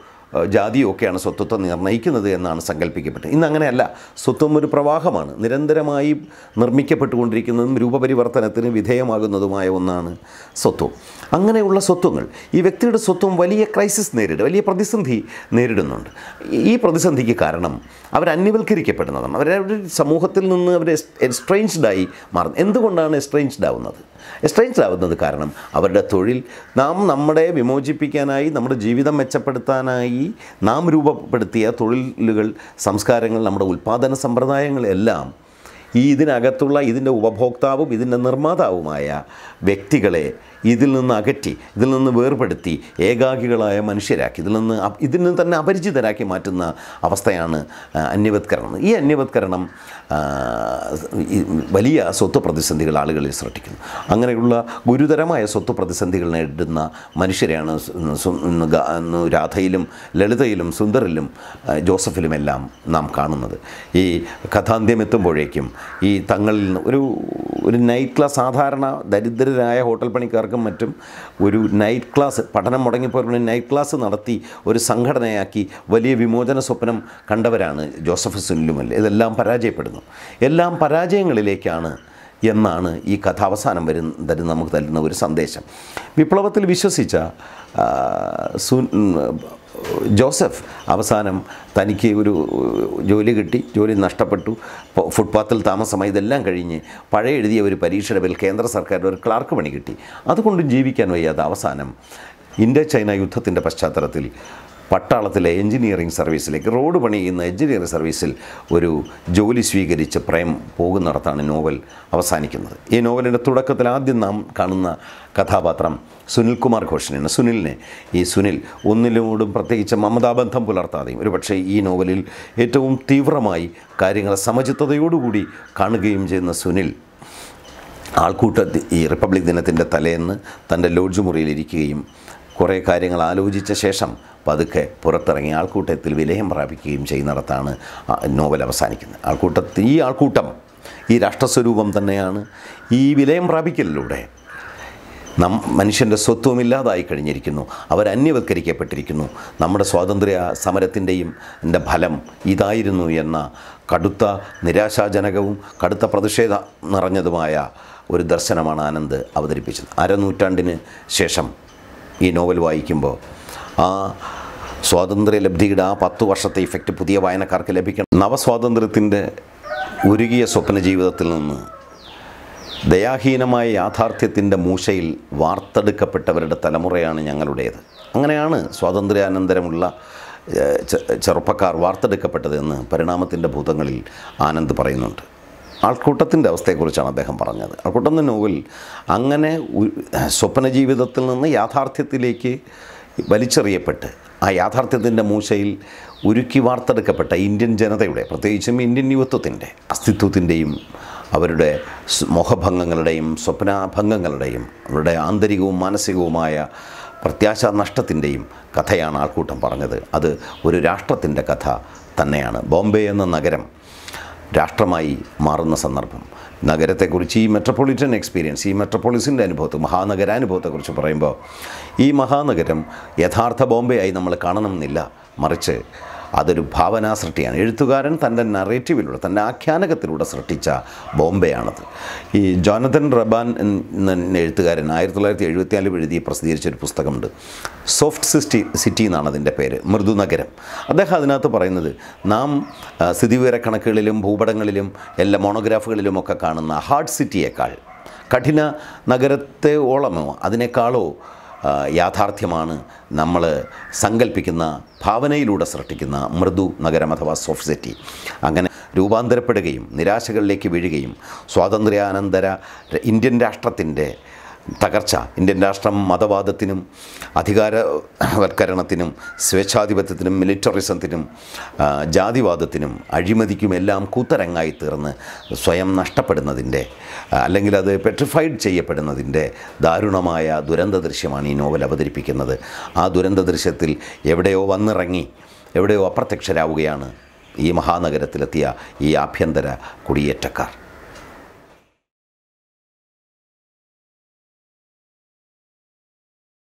ജാതിയൊക്കെയാണ് സ്വത്വത്തെ നിർണ്ണയിക്കുന്നത് എന്നാണ് സങ്കല്പിക്കപ്പെട്ടത് ഇന്ന് അങ്ങനെയല്ല സ്വത്വം ഒരു പ്രവാഹമാണ് നിരന്തരമായി നിർമ്മിക്കപ്പെട്ടുകൊണ്ടിരിക്കുന്നതും രൂപപരിവർത്തനത്തിന് വിധേയമാകുന്നതുമായ ഒന്നാണ് സ്വത്വം അങ്ങനെയുള്ള സ്വത്വങ്ങൾ ഈ വ്യക്തിയുടെ സ്വത്വം വലിയ ക്രൈസിസ് നേരിടും വലിയ പ്രതിസന്ധി നേരിടുന്നുണ്ട് ഈ പ്രതിസന്ധിക്ക് കാരണം അവരന്യവൽക്കരിക്കപ്പെടുന്നതാണ് അവരവരുടെ സമൂഹത്തിൽ നിന്ന് അവർ എസ്ട്രേഞ്ച്ഡായി മാറുന്നത് എന്തുകൊണ്ടാണ് എസ്ട്രേഞ്ച്ഡ് ആവുന്നത് എസ്ട്രെയിൻസ് കാരണം അവരുടെ തൊഴിൽ നാം നമ്മുടെ വിമോചിപ്പിക്കാനായി നമ്മുടെ ജീവിതം മെച്ചപ്പെടുത്താനായി നാം രൂപപ്പെടുത്തിയ തൊഴിലുകൾ സംസ്കാരങ്ങൾ നമ്മുടെ ഉൽപ്പാദന സമ്പ്രദായങ്ങളെല്ലാം ഈ ഇതിനകത്തുള്ള ഇതിൻ്റെ ഉപഭോക്താവും ഇതിൻ്റെ നിർമ്മാതാവുമായ വ്യക്തികളെ ഇതിൽ നിന്ന് അകറ്റി ഇതിൽ നിന്ന് വേർപെടുത്തി ഏകാഗികളായ മനുഷ്യരാക്കി ഇതിൽ നിന്ന് ഇതിൽ നിന്ന് തന്നെ അപരിചിതരാക്കി മാറ്റുന്ന അവസ്ഥയാണ് അന്യവത്കരണം ഈ അന്യവത്കരണം വലിയ സ്വത്ത് പ്രതിസന്ധികൾ ആളുകളിൽ സൃഷ്ടിക്കുന്നു അങ്ങനെയുള്ള ഗുരുതരമായ സ്വത്ത് പ്രതിസന്ധികൾ നേരിടുന്ന മനുഷ്യരെയാണ് രാധയിലും ലളിതയിലും സുന്ദറിലും ജോസഫിലുമെല്ലാം നാം കാണുന്നത് ഈ കഥാന്ത്യം എത്തുമ്പോഴേക്കും ഈ തങ്ങളിൽ ഒരു ഒരു നൈറ്റ് ക്ലാസ് സാധാരണ ദരിദ്രരായ ഹോട്ടൽ പണിക്കാർ നെറ്റ്വർക്കും മറ്റും ഒരു നൈറ്റ് ക്ലാസ് പഠനം മുടങ്ങിയപ്പോൾ നൈറ്റ് ക്ലാസ് നടത്തി ഒരു സംഘടനയാക്കി വലിയ വിമോചന സ്വപ്നം കണ്ടവരാണ് ജോസഫ് സുനിലുമൽ ഇതെല്ലാം പരാജയപ്പെടുന്നു എല്ലാം പരാജയങ്ങളിലേക്കാണ് എന്നാണ് ഈ കഥ അവസാനം വരുന്ന നമുക്ക് തരുന്ന ഒരു സന്ദേശം വിപ്ലവത്തിൽ വിശ്വസിച്ച സു ജോസഫ് അവസാനം തനിക്ക് ഒരു ജോലി കിട്ടി ജോലി നഷ്ടപ്പെട്ടു ഫുട്പാത്തിൽ താമസമായി ഇതെല്ലാം കഴിഞ്ഞ് പഴയ എഴുതിയ ഒരു പരീക്ഷയുടെ പേരിൽ കേന്ദ്ര സർക്കാരിൻ്റെ ഒരു ക്ലാർക്ക് പണി കിട്ടി അതുകൊണ്ടും ജീവിക്കാൻ വയ്യാതെ അവസാനം ഇന്ത്യ ചൈന യുദ്ധത്തിൻ്റെ പശ്ചാത്തലത്തിൽ പട്ടാളത്തിലെ എഞ്ചിനീയറിംഗ് സർവീസിലേക്ക് റോഡ് പണി ചെയ്യുന്ന എഞ്ചിനീയറിംഗ് സർവീസിൽ ഒരു ജോലി സ്വീകരിച്ച് പ്രേം പോകുന്നിടത്താണ് നോവൽ അവസാനിക്കുന്നത് ഈ നോവലിൻ്റെ തുടക്കത്തിൽ ആദ്യം നാം കാണുന്ന കഥാപാത്രം കുമാർ ഘോഷനാണ് സുനിലിനെ ഈ സുനിൽ ഒന്നിനോടും പ്രത്യേകിച്ച് മമതാബന്ധം പുലർത്താതെയും പക്ഷേ ഈ നോവലിൽ ഏറ്റവും തീവ്രമായി കാര്യങ്ങളെ സമചിത്തതയോടുകൂടി കാണുകയും ചെയ്യുന്ന സുനിൽ ആൾക്കൂട്ട ഈ റിപ്പബ്ലിക് ദിനത്തിൻ്റെ തലേന്ന് തൻ്റെ ലോഡ്ജ് മുറിയിലിരിക്കുകയും കുറേ കാര്യങ്ങൾ ആലോചിച്ച ശേഷം പതുക്കെ പുറത്തിറങ്ങി ആൾക്കൂട്ടത്തിൽ വിലയം പ്രാപിക്കുകയും ചെയ്യുന്നിടത്താണ് നോവൽ അവസാനിക്കുന്നത് ആൾക്കൂട്ടത്തിൽ ഈ ആൾക്കൂട്ടം ഈ രാഷ്ട്രസ്വരൂപം തന്നെയാണ് ഈ വിലയം പ്രാപിക്കലിലൂടെ നം മനുഷ്യൻ്റെ സ്വത്വം ഇല്ലാതായി കഴിഞ്ഞിരിക്കുന്നു അവരന്യവത്കരിക്കപ്പെട്ടിരിക്കുന്നു നമ്മുടെ സ്വാതന്ത്ര്യ സമരത്തിൻ്റെയും ഫലം ഇതായിരുന്നു എന്ന കടുത്ത നിരാശാജനകവും കടുത്ത പ്രതിഷേധ നിറഞ്ഞതുമായ ഒരു ദർശനമാണ് ആനന്ദ് അവതരിപ്പിച്ചത് അരനൂറ്റാണ്ടിന് ശേഷം ഈ നോവൽ വായിക്കുമ്പോൾ ആ സ്വാതന്ത്ര്യ ലബ്ധിയുടെ ആ പത്ത് വർഷത്തെ ഇഫക്റ്റ് പുതിയ വായനക്കാർക്ക് ലഭിക്കണം നവസ്വാതന്ത്ര്യത്തിൻ്റെ ഉരുകിയ സ്വപ്ന ജീവിതത്തിൽ നിന്ന് ദയാഹീനമായ യാഥാർത്ഥ്യത്തിൻ്റെ മൂശയിൽ വാർത്തെടുക്കപ്പെട്ടവരുടെ തലമുറയാണ് ഞങ്ങളുടേത് അങ്ങനെയാണ് സ്വാതന്ത്ര്യാനന്തരമുള്ള ചെറുപ്പക്കാർ വാർത്തെടുക്കപ്പെട്ടതെന്ന് പരിണാമത്തിൻ്റെ ഭൂതങ്ങളിൽ ആനന്ദ് പറയുന്നുണ്ട് ആൾക്കൂട്ടത്തിൻ്റെ അവസ്ഥയെക്കുറിച്ചാണ് അദ്ദേഹം പറഞ്ഞത് ആൾക്കൂട്ടം എന്ന നോവൽ അങ്ങനെ സ്വപ്ന ജീവിതത്തിൽ നിന്ന് യാഥാർത്ഥ്യത്തിലേക്ക് വലിച്ചെറിയപ്പെട്ട് ആ യാഥാർത്ഥ്യത്തിൻ്റെ മൂശയിൽ ഉരുക്കി വാർത്തെടുക്കപ്പെട്ട ഇന്ത്യൻ ജനതയുടെ പ്രത്യേകിച്ചും ഇന്ത്യൻ യുവത്വത്തിൻ്റെ അസ്തിത്വത്തിൻ്റെയും അവരുടെ മുഖഭംഗങ്ങളുടെയും സ്വപ്നാഭംഗങ്ങളുടെയും അവരുടെ ആന്തരികവും മാനസികവുമായ പ്രത്യാശ നഷ്ടത്തിൻ്റെയും കഥയാണ് ആൾക്കൂട്ടം പറഞ്ഞത് അത് ഒരു രാഷ്ട്രത്തിൻ്റെ കഥ തന്നെയാണ് ബോംബെ എന്ന നഗരം രാഷ്ട്രമായി മാറുന്ന സന്ദർഭം നഗരത്തെക്കുറിച്ച് ഈ മെട്രോപൊളിറ്റൻ എക്സ്പീരിയൻസ് ഈ മെട്രപ്പൊളിസിൻ്റെ അനുഭവത്തെ മഹാനഗരാനുഭവത്തെക്കുറിച്ച് പറയുമ്പോൾ ഈ മഹാനഗരം യഥാർത്ഥ ബോംബെ ആയി നമ്മൾ കാണണമെന്നില്ല മറിച്ച് അതൊരു ഭാവനാ സൃഷ്ടിയാണ് എഴുത്തുകാരൻ തൻ്റെ നറേറ്റീവിലൂടെ തൻ്റെ ആഖ്യാനകത്തിലൂടെ സൃഷ്ടിച്ച ബോംബെയാണത് ഈ ജോനഥൻ റബാൻ എന്ന എഴുത്തുകാരൻ ആയിരത്തി തൊള്ളായിരത്തി എഴുപത്തിനാലിൽ എഴുതി ഒരു പുസ്തകമുണ്ട് സോഫ്റ്റ് സിറ്റി സിറ്റി എന്നാണ് അതിൻ്റെ പേര് മൃദുനഗരം അദ്ദേഹം അതിനകത്ത് പറയുന്നത് നാം സ്ഥിതിവിവരക്കണക്കുകളിലും ഭൂപടങ്ങളിലും എല്ലാ മോണോഗ്രാഫുകളിലും ഒക്കെ കാണുന്ന ഹാർഡ് സിറ്റിയേക്കാൾ കഠിന നഗരത്തെ ഓളമോ അതിനേക്കാളോ യാഥാർത്ഥ്യമാണ് നമ്മൾ സങ്കല്പിക്കുന്ന ഭാവനയിലൂടെ സൃഷ്ടിക്കുന്ന മൃദു നഗരം അഥവാ സോഫ്റ്റ് സിറ്റി അങ്ങനെ രൂപാന്തരപ്പെടുകയും നിരാശകളിലേക്ക് വീഴുകയും സ്വാതന്ത്ര്യാനന്തര ഇന്ത്യൻ രാഷ്ട്രത്തിൻ്റെ തകർച്ച ഇന്ത്യൻ രാഷ്ട്രം മതവാദത്തിനും അധികാരവൽക്കരണത്തിനും സ്വേച്ഛാധിപത്യത്തിനും മിലിറ്ററിസത്തിനും ജാതിവാദത്തിനും അഴിമതിക്കുമെല്ലാം കൂത്തരങ്ങായി തീർന്ന് സ്വയം നഷ്ടപ്പെടുന്നതിൻ്റെ അല്ലെങ്കിൽ അത് പെട്രിഫൈഡ് ചെയ്യപ്പെടുന്നതിൻ്റെ ദാരുണമായ ദുരന്ത ദൃശ്യമാണ് ഈ നോവൽ അവതരിപ്പിക്കുന്നത് ആ ദുരന്ത ദൃശ്യത്തിൽ എവിടെയോ വന്നിറങ്ങി എവിടെയോ അപ്രത്യക്ഷരാവുകയാണ് ഈ മഹാനഗരത്തിലെത്തിയ ഈ ആഭ്യന്തര കുടിയേറ്റക്കാർ